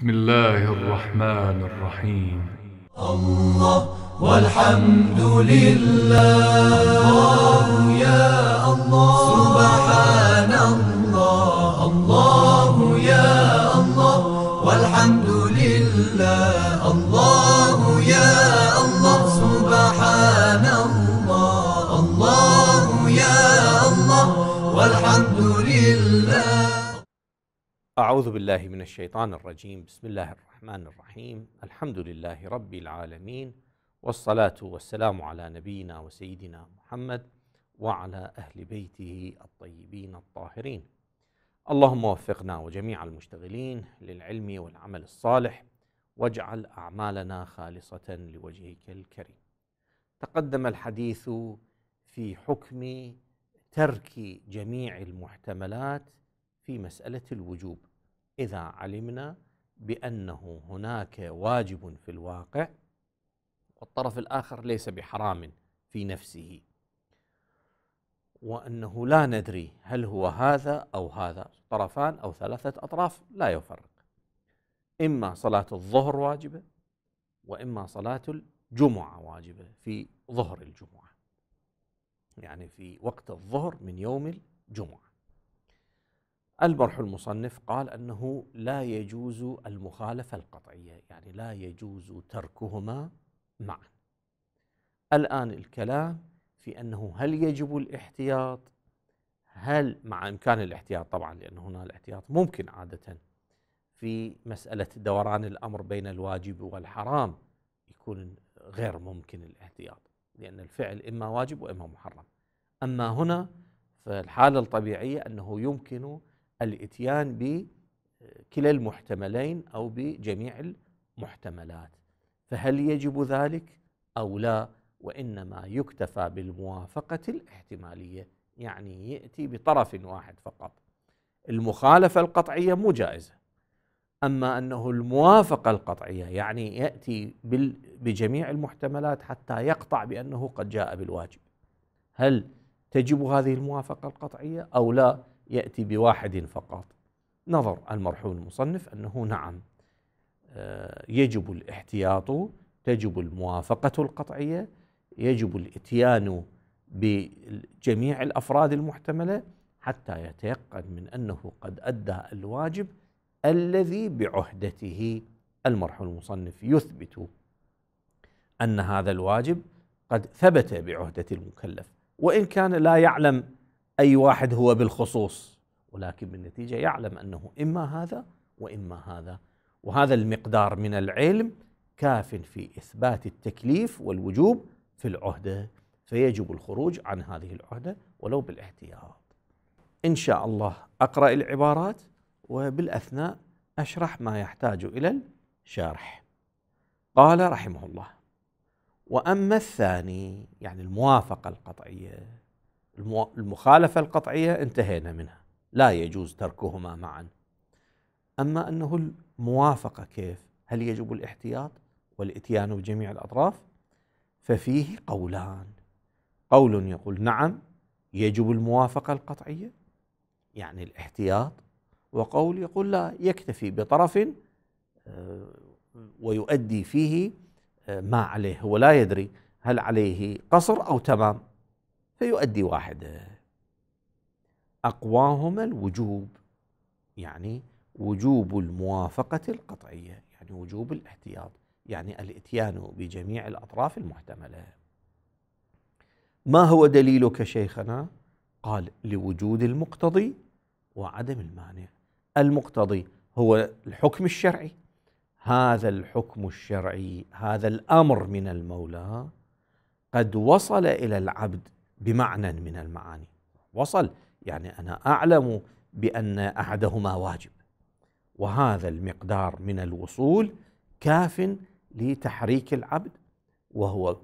بسم الله الرحمن الرحيم الله والحمد لله الله يا الله سبحان الله أعوذ بالله من الشيطان الرجيم بسم الله الرحمن الرحيم الحمد لله رب العالمين والصلاة والسلام على نبينا وسيدنا محمد وعلى أهل بيته الطيبين الطاهرين اللهم وفقنا وجميع المشتغلين للعلم والعمل الصالح واجعل أعمالنا خالصة لوجهك الكريم تقدم الحديث في حكم ترك جميع المحتملات في مسألة الوجوب إذا علمنا بأنه هناك واجب في الواقع والطرف الآخر ليس بحرام في نفسه وأنه لا ندري هل هو هذا أو هذا طرفان أو ثلاثة أطراف لا يفرق إما صلاة الظهر واجبة وإما صلاة الجمعة واجبة في ظهر الجمعة يعني في وقت الظهر من يوم الجمعة المرحوم المصنف قال انه لا يجوز المخالفه القطعيه، يعني لا يجوز تركهما معا. الان الكلام في انه هل يجب الاحتياط؟ هل مع امكان الاحتياط طبعا لان هنا الاحتياط ممكن عاده في مساله دوران الامر بين الواجب والحرام يكون غير ممكن الاحتياط لان الفعل اما واجب واما محرم. اما هنا فالحاله الطبيعيه انه يمكن الاتيان بكلا آه، المحتملين او بجميع المحتملات فهل يجب ذلك او لا وانما يكتفى بالموافقه الاحتماليه يعني ياتي بطرف واحد فقط المخالفه القطعيه مو جائزه اما انه الموافقه القطعيه يعني ياتي بجميع المحتملات حتى يقطع بانه قد جاء بالواجب هل تجب هذه الموافقه القطعيه او لا يأتي بواحد فقط نظر المرحوم المصنف أنه نعم آه، يجب الاحتياط تجب الموافقة القطعية يجب الاتيان بجميع الأفراد المحتملة حتى يتيقن من أنه قد أدى الواجب الذي بعهدته المرحوم المصنف يثبت أن هذا الواجب قد ثبت بعهدة المكلف وإن كان لا يعلم أي واحد هو بالخصوص ولكن بالنتيجة يعلم أنه إما هذا وإما هذا وهذا المقدار من العلم كاف في إثبات التكليف والوجوب في العهدة فيجب الخروج عن هذه العهدة ولو بالاحتياط إن شاء الله أقرأ العبارات وبالأثناء أشرح ما يحتاج إلى الشرح قال رحمه الله وأما الثاني يعني الموافقة القطعية المخالفة القطعية انتهينا منها لا يجوز تركهما معا أما أنه الموافقة كيف هل يجب الاحتياط والإتيان بجميع الأطراف ففيه قولان قول يقول نعم يجب الموافقة القطعية يعني الاحتياط وقول يقول لا يكتفي بطرف آه، ويؤدي فيه آه، ما عليه هو لا يدري هل عليه قصر أو تمام فيؤدي واحدة أقواهما الوجوب يعني وجوب الموافقة القطعية يعني وجوب الاحتياط يعني الاتيان بجميع الأطراف المحتملة ما هو دليلك شيخنا؟ قال لوجود المقتضي وعدم المانع المقتضي هو الحكم الشرعي هذا الحكم الشرعي هذا الامر من المولى قد وصل الى العبد بمعنى من المعاني وصل يعني انا اعلم بان احدهما واجب وهذا المقدار من الوصول كاف لتحريك العبد وهو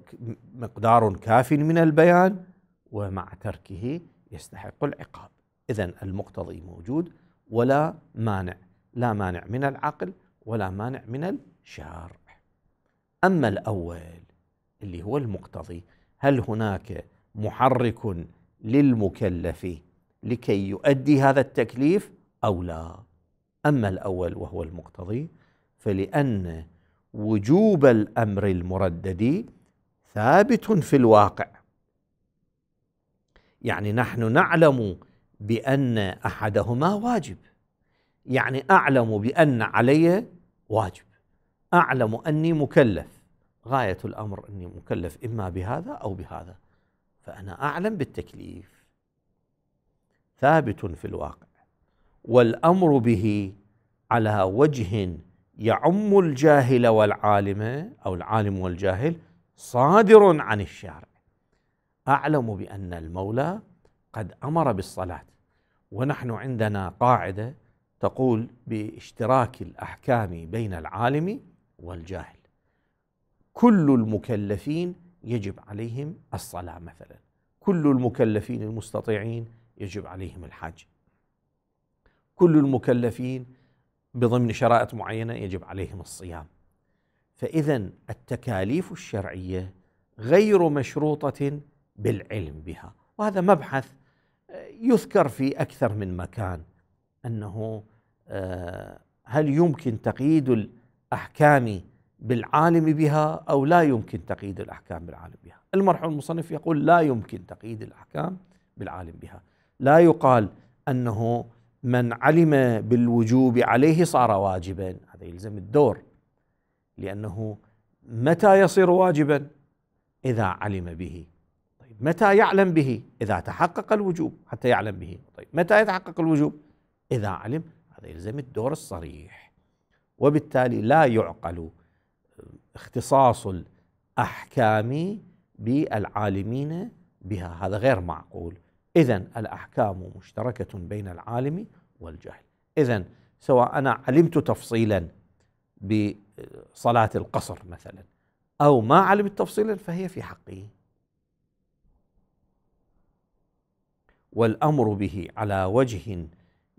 مقدار كاف من البيان ومع تركه يستحق العقاب اذا المقتضي موجود ولا مانع لا مانع من العقل ولا مانع من الشارع اما الاول اللي هو المقتضي هل هناك محرك للمكلف لكي يؤدي هذا التكليف او لا اما الاول وهو المقتضي فلان وجوب الامر المردد ثابت في الواقع يعني نحن نعلم بان احدهما واجب يعني اعلم بان علي واجب اعلم اني مكلف غايه الامر اني مكلف اما بهذا او بهذا فأنا أعلم بالتكليف ثابت في الواقع والأمر به على وجه يعم الجاهل والعالم أو العالم والجاهل صادر عن الشارع أعلم بأن المولى قد أمر بالصلاة ونحن عندنا قاعدة تقول باشتراك الأحكام بين العالم والجاهل كل المكلفين يجب عليهم الصلاة مثلا كل المكلفين المستطيعين يجب عليهم الحج كل المكلفين بضمن شرائط معينة يجب عليهم الصيام فإذا التكاليف الشرعية غير مشروطة بالعلم بها وهذا مبحث يذكر في أكثر من مكان أنه آه، هل يمكن تقييد الأحكام بالعالم بها او لا يمكن تقييد الاحكام بالعالم بها، المرحوم المصنف يقول لا يمكن تقييد الاحكام بالعالم بها، لا يقال انه من علم بالوجوب عليه صار واجبا، هذا يلزم الدور لانه متى يصير واجبا؟ اذا علم به. طيب متى يعلم به؟ اذا تحقق الوجوب حتى يعلم به، طيب متى يتحقق الوجوب؟ اذا علم هذا يلزم الدور الصريح. وبالتالي لا يعقل اختصاص الأحكام بالعالمين بها هذا غير معقول إذا الأحكام مشتركة بين العالم والجهل إذا سواء أنا علمت تفصيلا بصلاة القصر مثلا أو ما علمت تفصيلا فهي في حقي والأمر به على وجه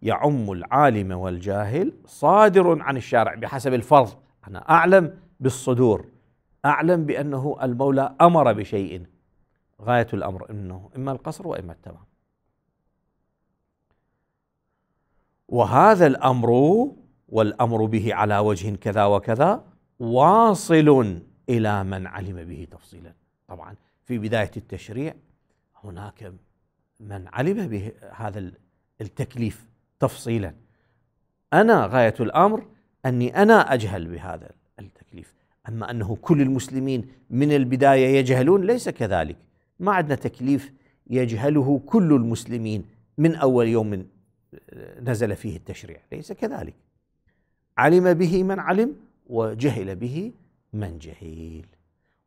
يعم العالم والجاهل صادر عن الشارع بحسب الفرض أنا أعلم بالصدور أعلم بأنه المولى أمر بشيء غاية الأمر إنه إما القصر وإما التمام وهذا الأمر والأمر به على وجه كذا وكذا واصل إلى من علم به تفصيلا طبعا في بداية التشريع هناك من علم به هذا التكليف تفصيلا أنا غاية الأمر أني أنا أجهل بهذا أما أنه كل المسلمين من البداية يجهلون ليس كذلك ما عندنا تكليف يجهله كل المسلمين من أول يوم نزل فيه التشريع ليس كذلك علم به من علم وجهل به من جهل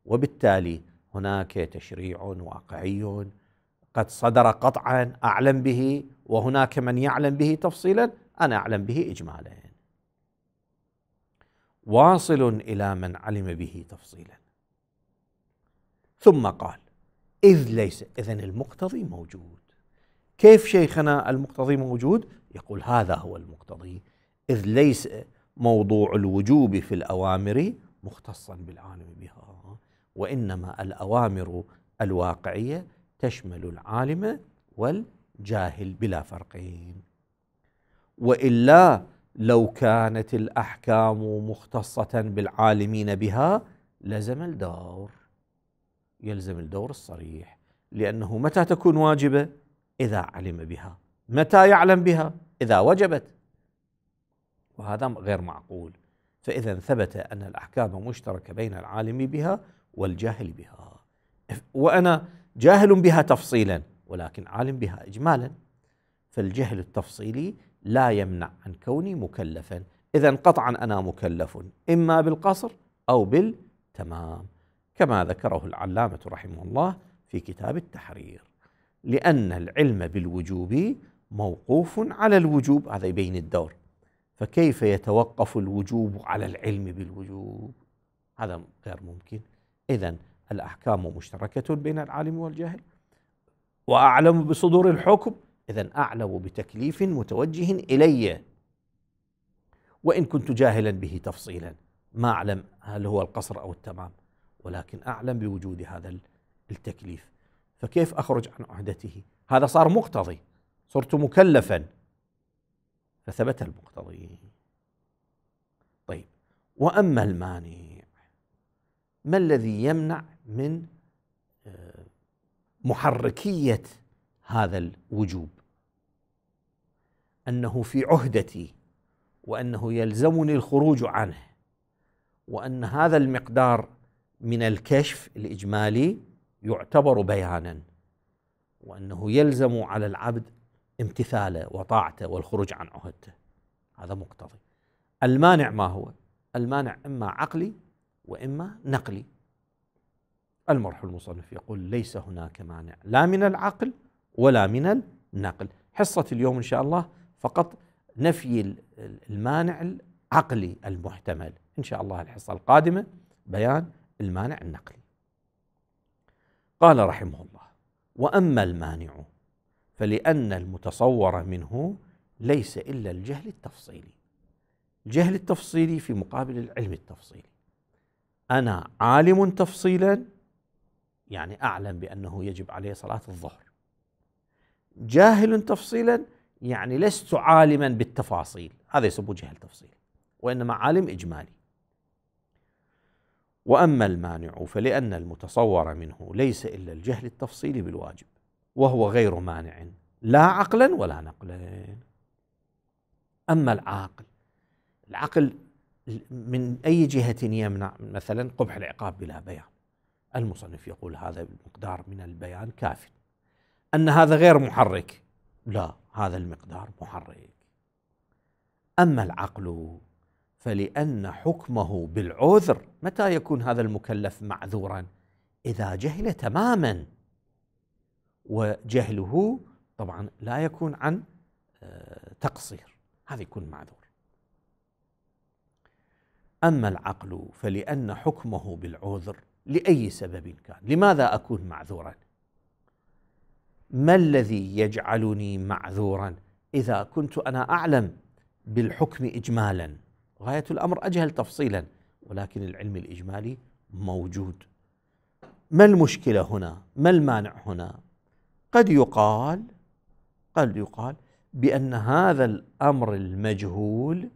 وبالتالي هناك تشريع واقعي قد صدر قطعا اعلم به وهناك من يعلم به تفصيلا انا اعلم به اجمالا واصل الى من علم به تفصيلا ثم قال اذ ليس اذا المقتضي موجود كيف شيخنا المقتضي موجود يقول هذا هو المقتضي اذ ليس موضوع الوجوب في الاوامر مختصا بالعالم بها وانما الاوامر الواقعيه تشمل العالم والجاهل بلا فرقين والا لو كانت الأحكام مختصة بالعالمين بها لزم الدور يلزم الدور الصريح لأنه متى تكون واجبة إذا علم بها متى يعلم بها إذا وجبت وهذا غير معقول فإذا ثبت أن الأحكام مشتركة بين العالم بها والجاهل بها وأنا جاهل بها تفصيلا ولكن عالم بها إجمالا فالجهل التفصيلي لا يمنع عن كوني مكلفا إذا قطعا أنا مكلف إما بالقصر أو بالتمام كما ذكره العلامة رحمه الله في كتاب التحرير لأن العلم بالوجوب موقوف على الوجوب هذا يبين الدور فكيف يتوقف الوجوب على العلم بالوجوب هذا غير ممكن إذا الأحكام مشتركة بين العالم والجاهل وأعلم بصدور الحكم إذا أعلم بتكليف متوجه إلي وإن كنت جاهلا به تفصيلا ما أعلم هل هو القصر أو التمام ولكن أعلم بوجود هذا التكليف فكيف أخرج عن عهدته هذا صار مقتضي صرت مكلفا فثبت المقتضي طيب وأما المانع ما الذي يمنع من آه، محركيه هذا الوجوب انه في عهدتي وانه يلزمني الخروج عنه وان هذا المقدار من الكشف الاجمالي يعتبر بيانا وانه يلزم على العبد امتثاله وطاعته والخروج عن عهدته هذا مقتضي المانع ما هو المانع اما عقلي واما نقلي المرحوم المصنف يقول ليس هناك مانع لا من العقل ولا من النقل حصة اليوم إن شاء الله فقط نفي المانع العقلي المحتمل إن شاء الله الحصة القادمة بيان المانع النقلي قال رحمه الله وأما المانع فلأن المتصور منه ليس إلا الجهل التفصيلي الجهل التفصيلي في مقابل العلم التفصيلي أنا عالم تفصيلا يعني أعلم بأنه يجب عليه صلاة الظهر جاهل تفصيلا يعني لست عالما بالتفاصيل هذا يسموه جهل تفصيل وإنما عالم إجمالي وأما المانع فلأن المتصور منه ليس إلا الجهل التفصيلي بالواجب وهو غير مانع لا عقلا ولا نقلا أما العاقل العقل من أي جهة يمنع مثلا قبح العقاب بلا بيان المصنف يقول هذا المقدار من البيان كافٍ ان هذا غير محرك لا هذا المقدار محرك اما العقل فلان حكمه بالعذر متى يكون هذا المكلف معذورا اذا جهل تماما وجهله طبعا لا يكون عن آه، تقصير هذا يكون معذور اما العقل فلان حكمه بالعذر لاي سبب كان لماذا اكون معذورا ما الذي يجعلني معذورا اذا كنت انا اعلم بالحكم اجمالا غايه الامر اجهل تفصيلا ولكن العلم الاجمالي موجود ما المشكله هنا ما المانع هنا قد يقال قد يقال بان هذا الامر المجهول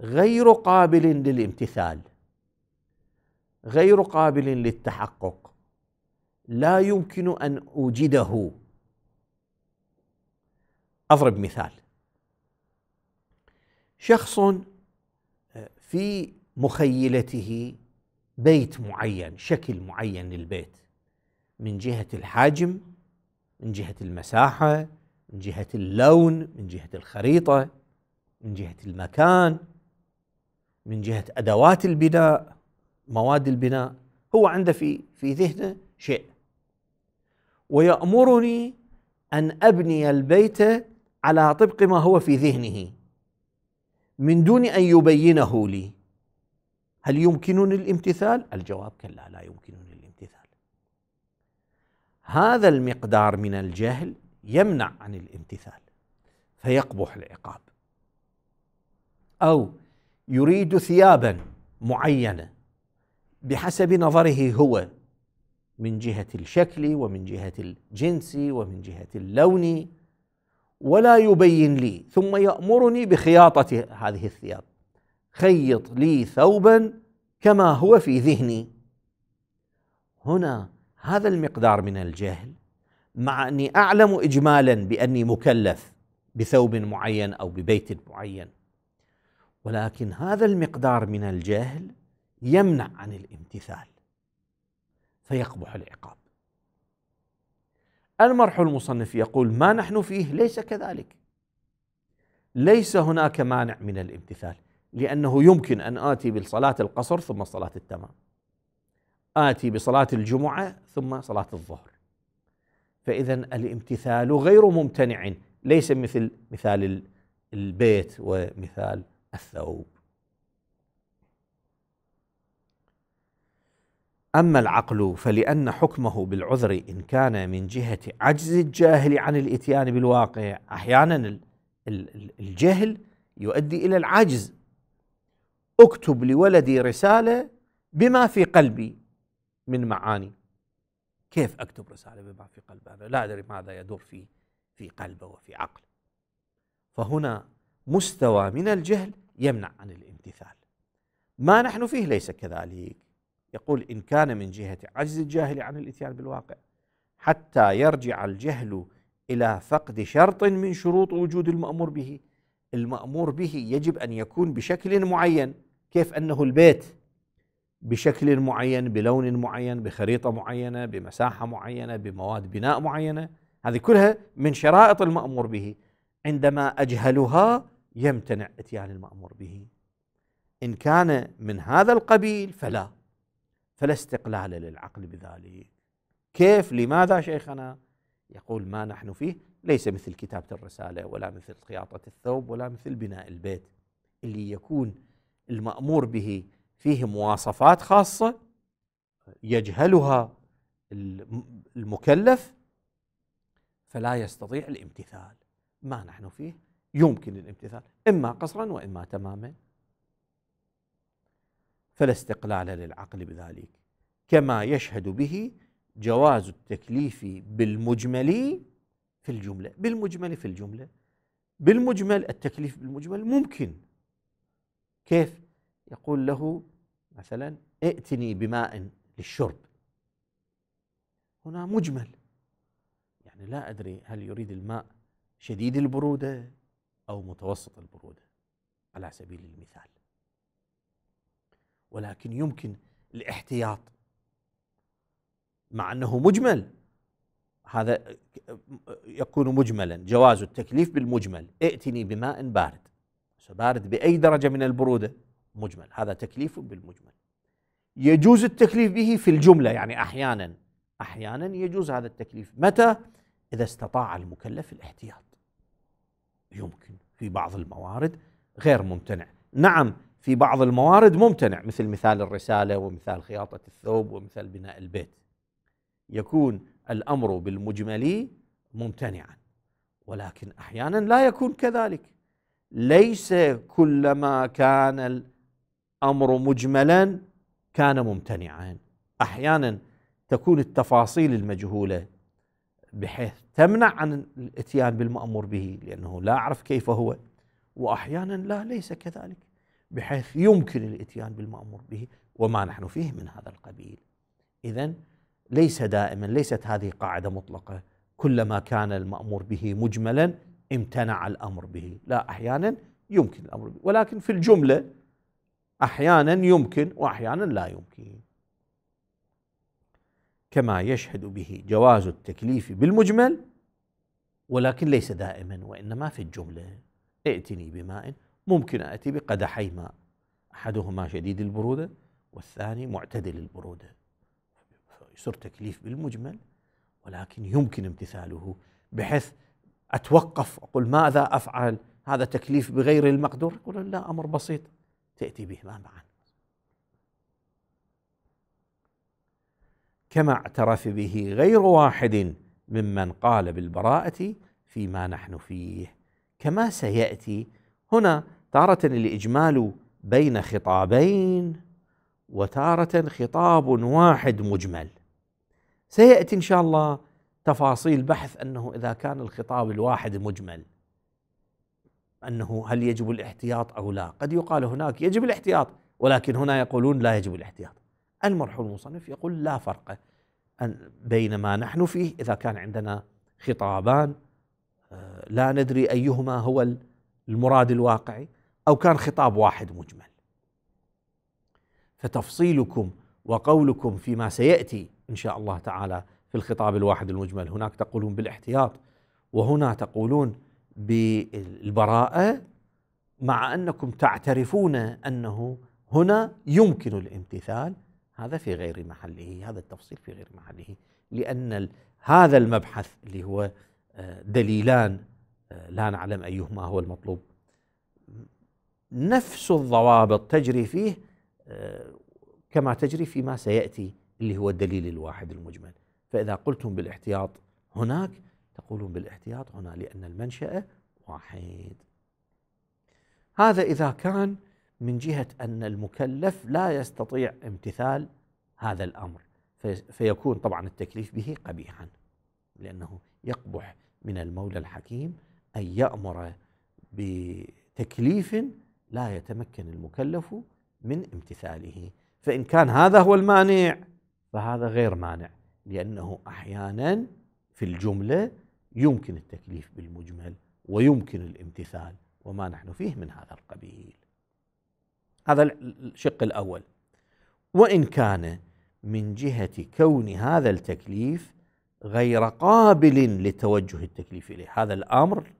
غير قابل للامتثال غير قابل للتحقق لا يمكن ان اوجده اضرب مثال شخص آه، في مخيلته بيت معين شكل معين للبيت من جهه الحجم من جهه المساحه من جهه اللون من جهه الخريطه من جهه المكان من جهه ادوات البناء مواد البناء هو عنده في في ذهنه شيء ويامرني ان ابني البيت على طبق ما هو في ذهنه من دون ان يبينه لي هل يمكنني الامتثال؟ الجواب كلا لا يمكنني الامتثال. هذا المقدار من الجهل يمنع عن الامتثال فيقبح العقاب. او يريد ثيابا معينه بحسب نظره هو من جهه الشكل ومن جهه الجنس ومن جهه اللون ولا يبين لي ثم يأمرني بخياطة هذه الثياب خيط لي ثوبا كما هو في ذهني هنا هذا المقدار من الجهل مع اني اعلم اجمالا باني مكلف بثوب معين او ببيت معين ولكن هذا المقدار من الجهل يمنع عن الامتثال فيقبح العقاب المرح المصنف يقول ما نحن فيه ليس كذلك ليس هناك مانع من الامتثال لأنه يمكن أن آتي بصلاة القصر ثم صلاة التمام آتي بصلاة الجمعة ثم صلاة الظهر فإذا الامتثال غير ممتنع ليس مثل مثال البيت ومثال الثوب أما العقل فلأن حكمه بالعذر إن كان من جهة عجز الجاهل عن الإتيان بالواقع أحيانا الجهل يؤدي إلى العجز أكتب لولدي رسالة بما في قلبي من معاني كيف أكتب رسالة بما في قلبي هذا لا أدري ماذا يدور في في قلبه وفي عقله فهنا مستوى من الجهل يمنع عن الامتثال ما نحن فيه ليس كذلك يقول إن كان من جهة عجز الجاهل عن الإتيان بالواقع حتى يرجع الجهل إلى فقد شرط من شروط وجود المأمور به المأمور به يجب أن يكون بشكل معين كيف أنه البيت بشكل معين بلون معين بخريطة معينة بمساحة معينة بمواد بناء معينة هذه كلها من شرائط المأمور به عندما أجهلها يمتنع إتيان المأمور به إن كان من هذا القبيل فلا فلا استقلال للعقل بذلك كيف لماذا شيخنا يقول ما نحن فيه ليس مثل كتابة الرسالة ولا مثل خياطة الثوب ولا مثل بناء البيت اللي يكون المأمور به فيه مواصفات خاصة يجهلها المكلف فلا يستطيع الامتثال ما نحن فيه يمكن الامتثال إما قصرا وإما تماما فلا استقلال للعقل بذلك كما يشهد به جواز التكليف بالمجمل في الجملة بالمجمل في الجملة بالمجمل التكليف بالمجمل ممكن كيف يقول له مثلا ائتني بماء للشرب هنا مجمل يعني لا أدري هل يريد الماء شديد البرودة أو متوسط البرودة على سبيل المثال ولكن يمكن الاحتياط مع انه مجمل هذا يكون مجملا جواز التكليف بالمجمل ائتني بماء بارد بارد باي درجه من البروده مجمل هذا تكليف بالمجمل يجوز التكليف به في الجمله يعني احيانا احيانا يجوز هذا التكليف متى اذا استطاع المكلف الاحتياط يمكن في بعض الموارد غير ممتنع نعم في بعض الموارد ممتنع مثل مثال الرسالة ومثال خياطة الثوب ومثال بناء البيت يكون الأمر بالمجمل ممتنعا ولكن أحيانا لا يكون كذلك ليس كلما كان الأمر مجملا كان ممتنعا أحيانا تكون التفاصيل المجهولة بحيث تمنع عن الاتيان بالمأمور به لأنه لا أعرف كيف هو وأحيانا لا ليس كذلك بحيث يمكن الاتيان بالمامور به وما نحن فيه من هذا القبيل. اذا ليس دائما ليست هذه قاعده مطلقه كلما كان المامور به مجملا امتنع الامر به، لا احيانا يمكن الامر به ولكن في الجمله احيانا يمكن واحيانا لا يمكن. كما يشهد به جواز التكليف بالمجمل ولكن ليس دائما وانما في الجمله ائتني بماء ممكن أتي بقدحي ماء أحدهما شديد البرودة والثاني معتدل البرودة يصير تكليف بالمجمل ولكن يمكن امتثاله بحيث أتوقف أقول ماذا أفعل هذا تكليف بغير المقدور يقول لا أمر بسيط تأتي به ما معا كما اعترف به غير واحد ممن قال بالبراءة فيما نحن فيه كما سيأتي هنا تارة الإجمال بين خطابين وتارة خطاب واحد مجمل سيأتي إن شاء الله تفاصيل بحث أنه إذا كان الخطاب الواحد مجمل أنه هل يجب الاحتياط أو لا قد يقال هناك يجب الاحتياط ولكن هنا يقولون لا يجب الاحتياط المرحوم المصنف يقول لا فرق بين ما نحن فيه إذا كان عندنا خطابان آه، لا ندري أيهما هو المراد الواقعي او كان خطاب واحد مجمل فتفصيلكم وقولكم فيما سياتي ان شاء الله تعالى في الخطاب الواحد المجمل هناك تقولون بالاحتياط وهنا تقولون بالبراءه مع انكم تعترفون انه هنا يمكن الامتثال هذا في غير محله هذا التفصيل في غير محله لان هذا المبحث اللي هو آه، دليلان لا نعلم أيهما هو المطلوب نفس الضوابط تجري فيه كما تجري فيما سيأتي اللي هو الدليل الواحد المجمل فإذا قلتم بالاحتياط هناك تقولون بالاحتياط هنا لأن المنشاه واحد هذا إذا كان من جهة أن المكلف لا يستطيع امتثال هذا الأمر فيكون طبعا التكليف به قبيحا لأنه يقبح من المولى الحكيم أن يأمر بتكليف لا يتمكن المكلف من امتثاله فإن كان هذا هو المانع فهذا غير مانع لأنه أحيانا في الجملة يمكن التكليف بالمجمل ويمكن الامتثال وما نحن فيه من هذا القبيل هذا الشق الأول وإن كان من جهة كون هذا التكليف غير قابل لتوجه التكليف إليه هذا الأمر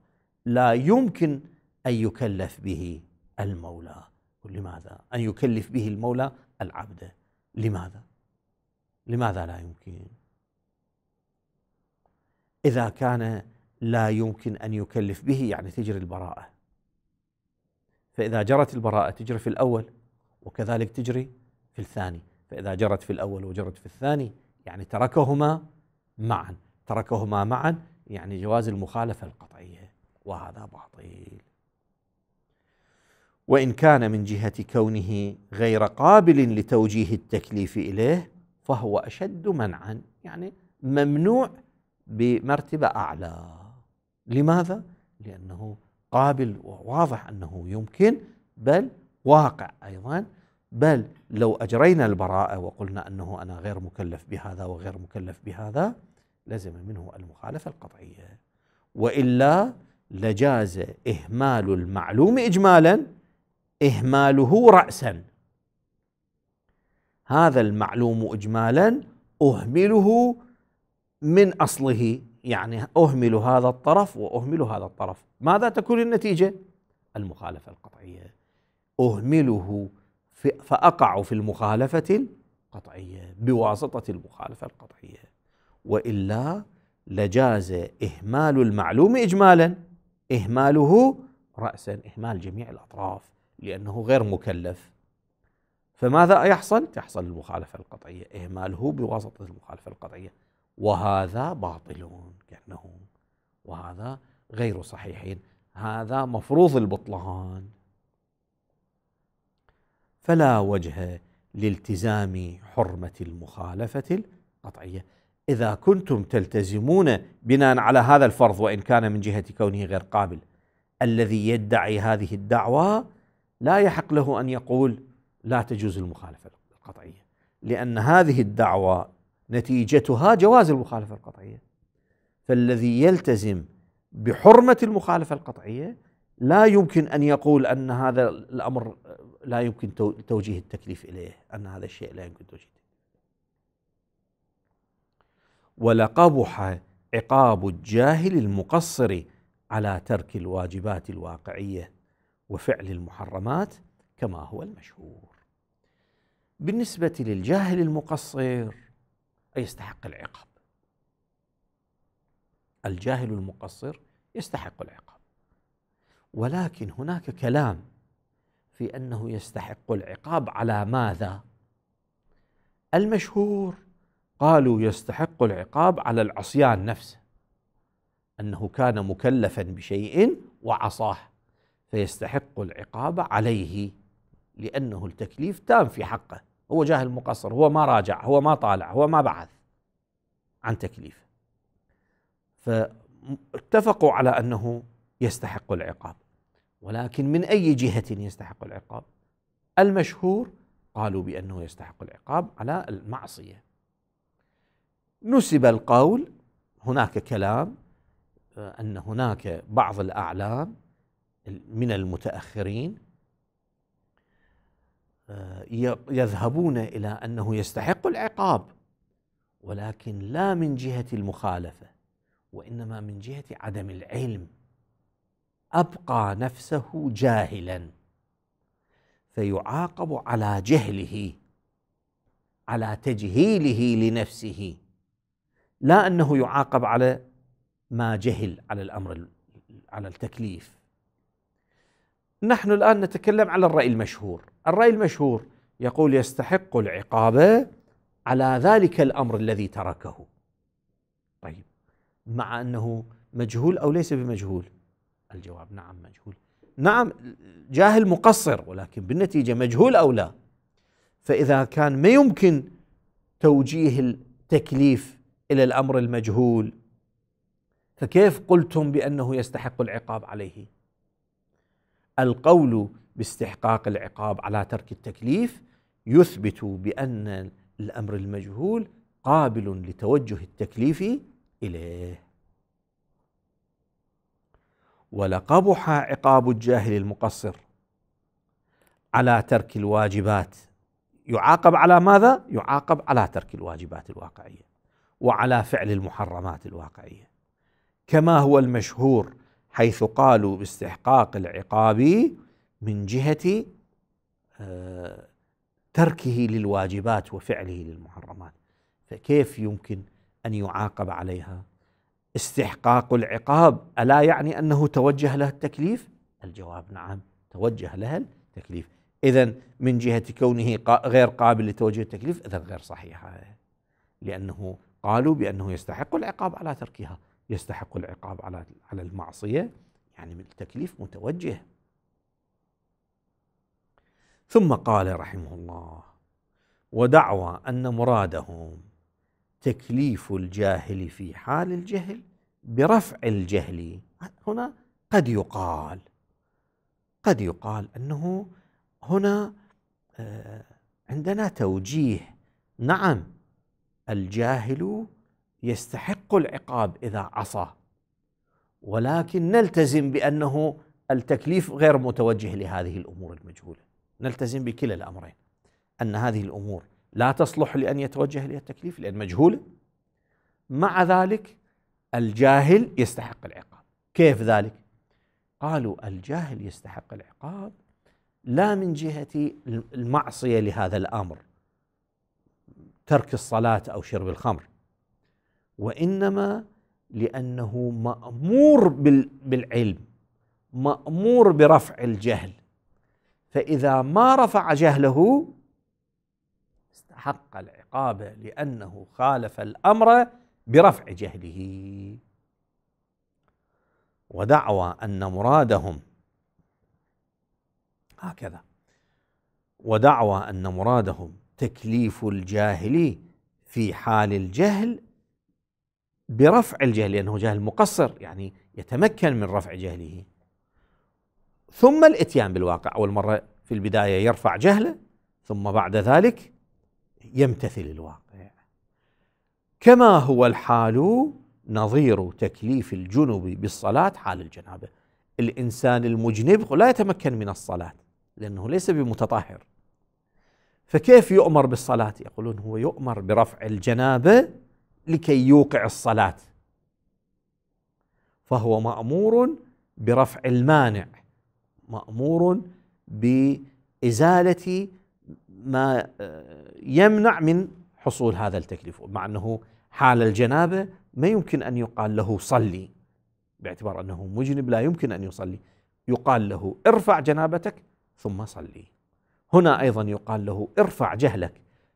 لا يمكن ان يكلف به المولى لماذا ان يكلف به المولى العبد لماذا لماذا لا يمكن اذا كان لا يمكن ان يكلف به يعني تجري البراءه فاذا جرت البراءه تجري في الاول وكذلك تجري في الثاني فاذا جرت في الاول وجرت في الثاني يعني تركهما معا تركهما معا يعني جواز المخالفه القطعيه وهذا باطل وإن كان من جهة كونه غير قابل لتوجيه التكليف إليه فهو أشد منعا يعني ممنوع بمرتبة أعلى لماذا؟ لأنه قابل وواضح أنه يمكن بل واقع أيضا بل لو أجرينا البراءة وقلنا أنه أنا غير مكلف بهذا وغير مكلف بهذا لزم منه المخالفة القطعية وإلا لجاز إهمال المعلوم إجمالا إهماله رأسا هذا المعلوم إجمالا أهمله من أصله يعني أهمل هذا الطرف وأهمل هذا الطرف ماذا تكون النتيجة؟ المخالفة القطعية أهمله فأقع في المخالفة القطعية بواسطة المخالفة القطعية وإلا لجاز إهمال المعلوم إجمالا إهماله رأسا إهمال جميع الأطراف لأنه غير مكلف فماذا يحصل؟ تحصل المخالفة القطعية إهماله بواسطة المخالفة القطعية وهذا باطل كأنه وهذا غير صحيح هذا مفروض البطلان فلا وجه لالتزام حرمة المخالفة القطعية إذا كنتم تلتزمون بناء على هذا الفرض وإن كان من جهة كونه غير قابل الذي يدعي هذه الدعوة لا يحق له أن يقول لا تجوز المخالفة القطعية لأن هذه الدعوة نتيجتها جواز المخالفة القطعية فالذي يلتزم بحرمة المخالفة القطعية لا يمكن أن يقول أن هذا الأمر لا يمكن توجيه التكليف إليه أن هذا الشيء لا يمكن توجيه ولقبح عقاب الجاهل المقصر على ترك الواجبات الواقعيه وفعل المحرمات كما هو المشهور بالنسبه للجاهل المقصر يستحق العقاب الجاهل المقصر يستحق العقاب ولكن هناك كلام في انه يستحق العقاب على ماذا المشهور قالوا يستحق العقاب على العصيان نفسه انه كان مكلفا بشيء وعصاه فيستحق العقاب عليه لانه التكليف تام في حقه هو جاهل مقصر هو ما راجع هو ما طالع هو ما بعث عن تكليف فاتفقوا على انه يستحق العقاب ولكن من اي جهه يستحق العقاب المشهور قالوا بانه يستحق العقاب على المعصيه نسب القول هناك كلام آه، ان هناك بعض الاعلام من المتاخرين آه، يذهبون الى انه يستحق العقاب ولكن لا من جهه المخالفه وانما من جهه عدم العلم ابقى نفسه جاهلا فيعاقب على جهله على تجهيله لنفسه لا انه يعاقب على ما جهل على الامر على التكليف نحن الان نتكلم على الراي المشهور الراي المشهور يقول يستحق العقاب على ذلك الامر الذي تركه طيب مع انه مجهول او ليس بمجهول الجواب نعم مجهول نعم جاهل مقصر ولكن بالنتيجه مجهول او لا فاذا كان ما يمكن توجيه التكليف الى الامر المجهول فكيف قلتم بانه يستحق العقاب عليه القول باستحقاق العقاب على ترك التكليف يثبت بان الامر المجهول قابل لتوجه التكليف اليه ولقبح عقاب الجاهل المقصر على ترك الواجبات يعاقب على ماذا؟ يعاقب على ترك الواجبات الواقعيه وعلى فعل المحرمات الواقعيه كما هو المشهور حيث قالوا باستحقاق العقاب من جهه آه، تركه للواجبات وفعله للمحرمات فكيف يمكن ان يعاقب عليها استحقاق العقاب الا يعني انه توجه له التكليف الجواب نعم توجه لها التكليف اذا من جهه كونه غير قابل لتوجيه التكليف اذا غير صحيحه لانه قالوا بأنه يستحق العقاب على تركها يستحق العقاب على على المعصية يعني التكليف متوجه ثم قال رحمه الله ودعوى أن مرادهم تكليف الجاهل في حال الجهل برفع الجهل هنا قد يقال قد يقال أنه هنا آه، عندنا توجيه نعم الجاهل يستحق العقاب اذا عصى ولكن نلتزم بانه التكليف غير متوجه لهذه الامور المجهوله نلتزم بكلا الامرين ان هذه الامور لا تصلح لان يتوجه اليها التكليف لان مجهوله مع ذلك الجاهل يستحق العقاب كيف ذلك قالوا الجاهل يستحق العقاب لا من جهه المعصيه لهذا الامر ترك الصلاه او شرب الخمر وانما لانه مامور بالعلم مامور برفع الجهل فاذا ما رفع جهله استحق العقاب لانه خالف الامر برفع جهله ودعوى ان مرادهم هكذا ودعوى ان مرادهم تكليف الجاهل في حال الجهل برفع الجهل لأنه جهل مقصر يعني يتمكن من رفع جهله ثم الاتيان بالواقع أول مرة في البداية يرفع جهله ثم بعد ذلك يمتثل الواقع كما هو الحال نظير تكليف الجنب بالصلاة حال الجنابة الإنسان المجنب لا يتمكن من الصلاة لأنه ليس بمتطهر فكيف يؤمر بالصلاة؟ يقولون هو يؤمر برفع الجنابة لكي يوقع الصلاة فهو مأمور برفع المانع مأمور بإزالة ما آه، يمنع من حصول هذا التكليف مع أنه حال الجنابة ما يمكن أن يقال له صلي باعتبار أنه مجنب لا يمكن أن يصلي يقال له ارفع جنابتك ثم صلي هنا ايضا يقال له ارفع جهلك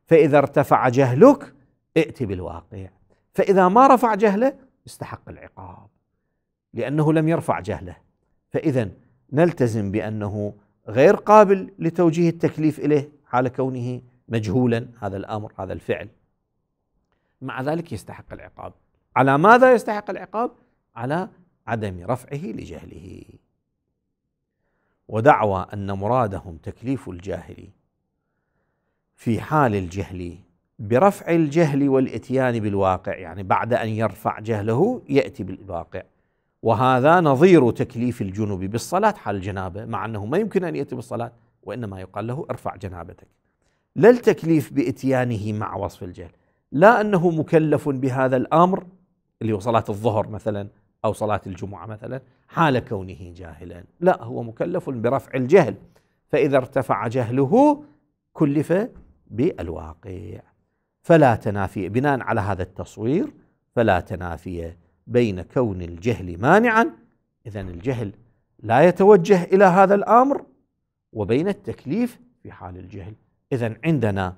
فاذا ارتفع جهلك ائت بالواقع فاذا ما رفع جهله استحق العقاب لانه لم يرفع جهله فاذا نلتزم بانه غير قابل لتوجيه التكليف اليه حال كونه مجهولا هذا الامر هذا الفعل مع ذلك يستحق العقاب على ماذا يستحق العقاب على عدم رفعه لجهله ودعوى ان مرادهم تكليف الجاهل في حال الجهل برفع الجهل والاتيان بالواقع يعني بعد ان يرفع جهله ياتي بالواقع وهذا نظير تكليف الجنوب بالصلاه حال الجنابه مع انه ما يمكن ان ياتي بالصلاه وانما يقال له ارفع جنابتك لا التكليف باتيانه مع وصف الجهل لا انه مكلف بهذا الامر اللي هو صلاه الظهر مثلا أو صلاة الجمعة مثلا حال كونه جاهلا لا هو مكلف برفع الجهل فإذا ارتفع جهله كلف بالواقع فلا تنافي بناء على هذا التصوير فلا تنافي بين كون الجهل مانعا إذا الجهل لا يتوجه إلى هذا الأمر وبين التكليف في حال الجهل إذا عندنا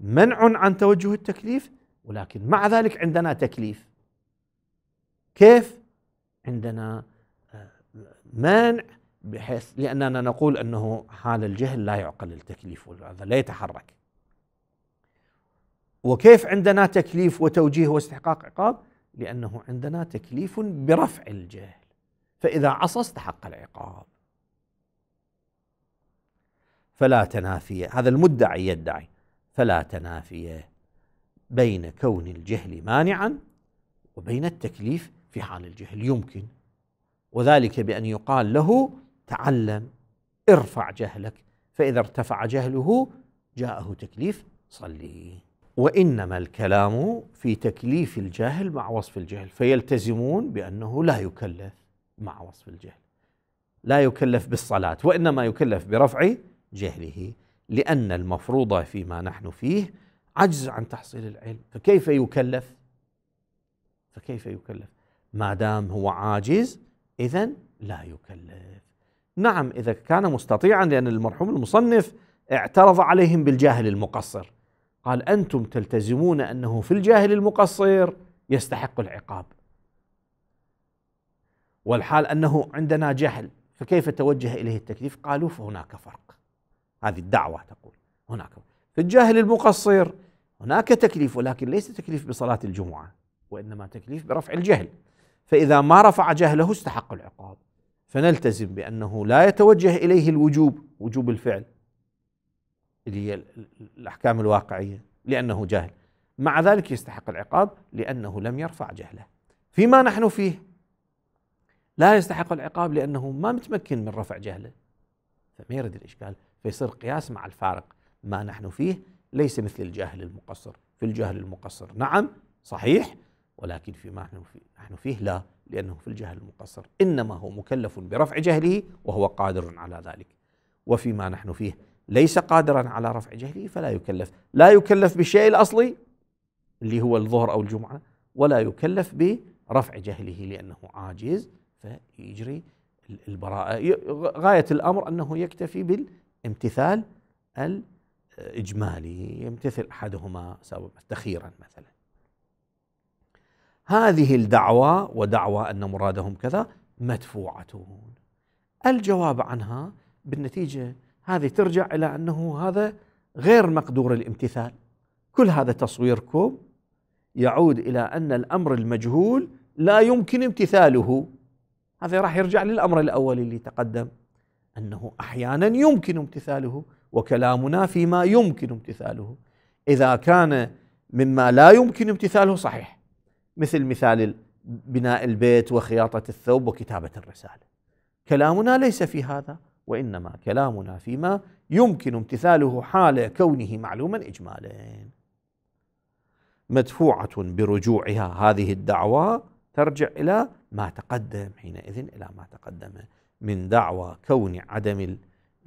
منع عن توجه التكليف ولكن مع ذلك عندنا تكليف كيف عندنا آه، مانع بحيث لأننا نقول أنه حال الجهل لا يعقل التكليف هذا لا يتحرك وكيف عندنا تكليف وتوجيه واستحقاق عقاب لأنه عندنا تكليف برفع الجهل فإذا عصى استحق العقاب فلا تنافي هذا المدعي يدعي فلا تنافي بين كون الجهل مانعا وبين التكليف في حال الجهل يمكن وذلك بأن يقال له تعلم ارفع جهلك فإذا ارتفع جهله جاءه تكليف صلي وإنما الكلام في تكليف الجهل مع وصف الجهل فيلتزمون بأنه لا يكلف مع وصف الجهل لا يكلف بالصلاة وإنما يكلف برفع جهله لأن المفروض فيما نحن فيه عجز عن تحصيل العلم فكيف يكلف فكيف يكلف ما دام هو عاجز إذا لا يكلف نعم إذا كان مستطيعا لأن المرحوم المصنف اعترض عليهم بالجاهل المقصر قال أنتم تلتزمون أنه في الجاهل المقصر يستحق العقاب والحال أنه عندنا جهل فكيف توجه إليه التكليف قالوا فهناك فرق هذه الدعوة تقول هناك في الجاهل المقصر هناك تكليف ولكن ليس تكليف بصلاة الجمعة وإنما تكليف برفع الجهل فإذا ما رفع جهله استحق العقاب فنلتزم بأنه لا يتوجه إليه الوجوب وجوب الفعل اللي هي الأحكام الواقعية لأنه جاهل مع ذلك يستحق العقاب لأنه لم يرفع جهله فيما نحن فيه لا يستحق العقاب لأنه ما متمكن من رفع جهله فما يرد الإشكال فيصير قياس مع الفارق ما نحن فيه ليس مثل الجاهل المقصر في الجاهل المقصر نعم صحيح ولكن فيما نحن فيه, نحن فيه لا لأنه في الجهل المقصر إنما هو مكلف برفع جهله وهو قادر على ذلك وفيما نحن فيه ليس قادرا على رفع جهله فلا يكلف لا يكلف بالشيء الأصلي اللي هو الظهر أو الجمعة ولا يكلف برفع جهله لأنه عاجز فيجري البراءة غاية الأمر أنه يكتفي بالامتثال الإجمالي يمتثل أحدهما سواء تخيرا مثلا هذه الدعوة ودعوى أن مرادهم كذا مدفوعة الجواب عنها بالنتيجة هذه ترجع إلى أنه هذا غير مقدور الامتثال كل هذا تصويركم يعود إلى أن الأمر المجهول لا يمكن امتثاله هذا راح يرجع للأمر الأول اللي تقدم أنه أحيانا يمكن امتثاله وكلامنا فيما يمكن امتثاله إذا كان مما لا يمكن امتثاله صحيح مثل مثال بناء البيت وخياطة الثوب وكتابة الرسالة كلامنا ليس في هذا وإنما كلامنا فيما يمكن امتثاله حال كونه معلوما إجمالا مدفوعة برجوعها هذه الدعوة ترجع إلى ما تقدم حينئذ إلى ما تقدم من دعوى كون عدم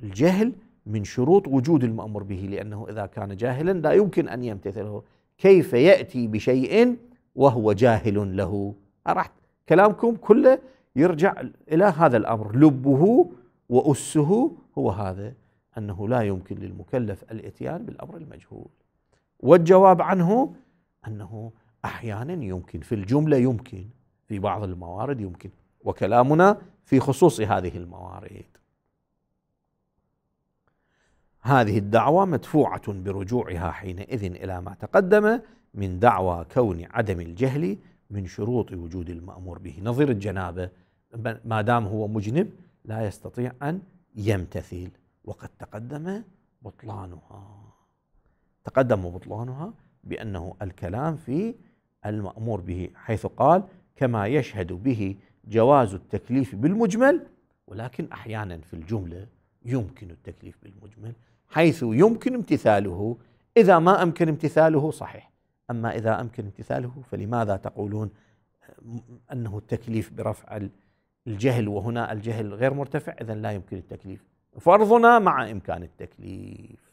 الجهل من شروط وجود المأمور به لأنه إذا كان جاهلا لا يمكن أن يمتثله كيف يأتي بشيء وهو جاهل له أرحت كلامكم كله يرجع إلى هذا الأمر لبه وأسه هو هذا أنه لا يمكن للمكلف الإتيان بالأمر المجهول والجواب عنه أنه أحيانا يمكن في الجملة يمكن في بعض الموارد يمكن وكلامنا في خصوص هذه الموارد هذه الدعوة مدفوعة برجوعها حينئذ إلى ما تقدم من دعوى كون عدم الجهل من شروط وجود المأمور به نظير الجنابة ما دام هو مجنب لا يستطيع أن يمتثل وقد تقدم بطلانها تقدم بطلانها بأنه الكلام في المأمور به حيث قال كما يشهد به جواز التكليف بالمجمل ولكن أحيانا في الجملة يمكن التكليف بالمجمل حيث يمكن امتثاله إذا ما أمكن امتثاله صحيح أما إذا أمكن امتثاله فلماذا تقولون أنه التكليف برفع الجهل وهنا الجهل غير مرتفع إذا لا يمكن التكليف فرضنا مع إمكان التكليف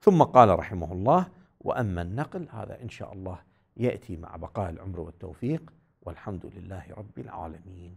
ثم قال رحمه الله وأما النقل هذا إن شاء الله يأتي مع بقاء العمر والتوفيق والحمد لله رب العالمين